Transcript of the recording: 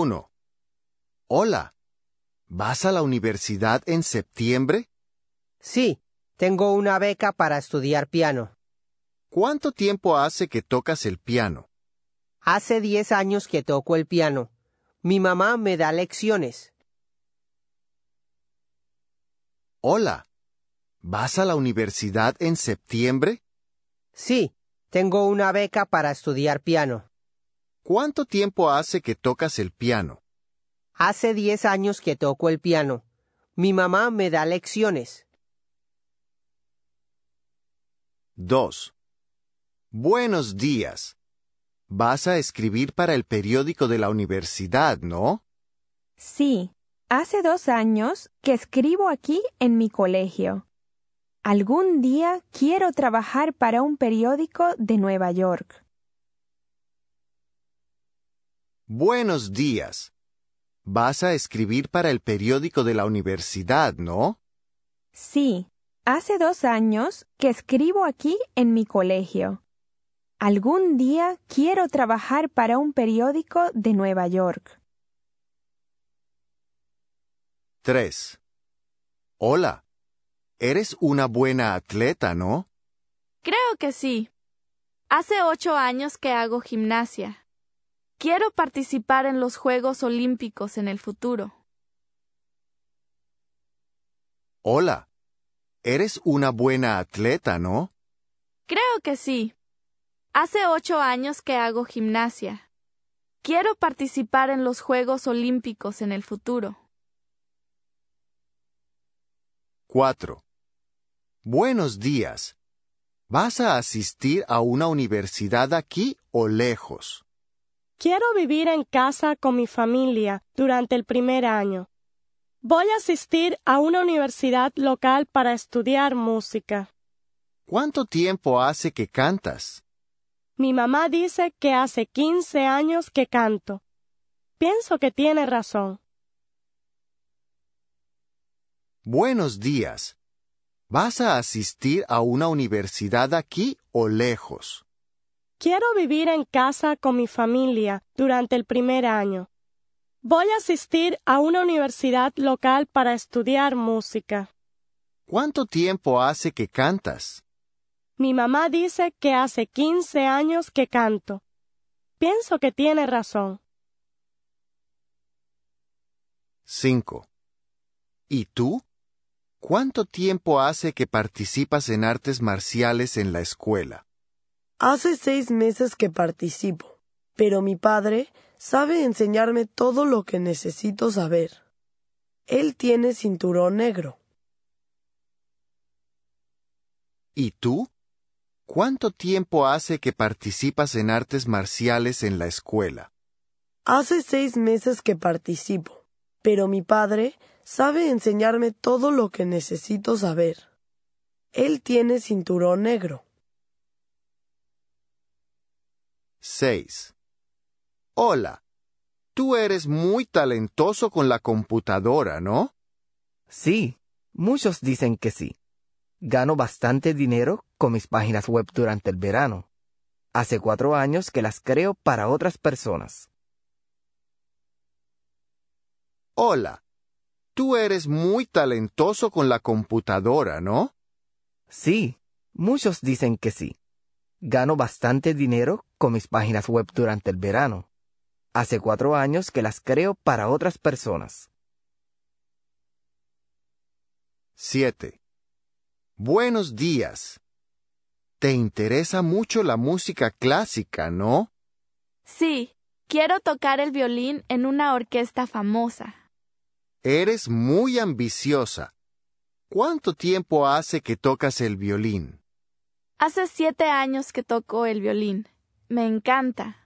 1. Hola, ¿vas a la universidad en septiembre? Sí, tengo una beca para estudiar piano. ¿Cuánto tiempo hace que tocas el piano? Hace 10 años que toco el piano. Mi mamá me da lecciones. Hola, ¿vas a la universidad en septiembre? Sí, tengo una beca para estudiar piano. ¿Cuánto tiempo hace que tocas el piano? Hace diez años que toco el piano. Mi mamá me da lecciones. 2. Buenos días. Vas a escribir para el periódico de la universidad, ¿no? Sí. Hace dos años que escribo aquí en mi colegio. Algún día quiero trabajar para un periódico de Nueva York. Buenos días. Vas a escribir para el periódico de la universidad, ¿no? Sí. Hace dos años que escribo aquí en mi colegio. Algún día quiero trabajar para un periódico de Nueva York. 3. Hola. Eres una buena atleta, ¿no? Creo que sí. Hace ocho años que hago gimnasia. Quiero participar en los Juegos Olímpicos en el futuro. Hola. Eres una buena atleta, ¿no? Creo que sí. Hace ocho años que hago gimnasia. Quiero participar en los Juegos Olímpicos en el futuro. 4. Buenos días. ¿Vas a asistir a una universidad aquí o lejos? Quiero vivir en casa con mi familia durante el primer año. Voy a asistir a una universidad local para estudiar música. ¿Cuánto tiempo hace que cantas? Mi mamá dice que hace 15 años que canto. Pienso que tiene razón. Buenos días. ¿Vas a asistir a una universidad aquí o lejos? Quiero vivir en casa con mi familia durante el primer año. Voy a asistir a una universidad local para estudiar música. ¿Cuánto tiempo hace que cantas? Mi mamá dice que hace 15 años que canto. Pienso que tiene razón. 5. ¿Y tú? ¿Cuánto tiempo hace que participas en artes marciales en la escuela? Hace seis meses que participo, pero mi padre sabe enseñarme todo lo que necesito saber. Él tiene cinturón negro. ¿Y tú? ¿Cuánto tiempo hace que participas en artes marciales en la escuela? Hace seis meses que participo, pero mi padre sabe enseñarme todo lo que necesito saber. Él tiene cinturón negro. 6. Hola, tú eres muy talentoso con la computadora, ¿no? Sí, muchos dicen que sí. Gano bastante dinero con mis páginas web durante el verano. Hace cuatro años que las creo para otras personas. Hola, tú eres muy talentoso con la computadora, ¿no? Sí, muchos dicen que sí. Gano bastante dinero con mis páginas web durante el verano. Hace cuatro años que las creo para otras personas. 7. Buenos días. Te interesa mucho la música clásica, ¿no? Sí, quiero tocar el violín en una orquesta famosa. Eres muy ambiciosa. ¿Cuánto tiempo hace que tocas el violín? Hace siete años que toco el violín. Me encanta.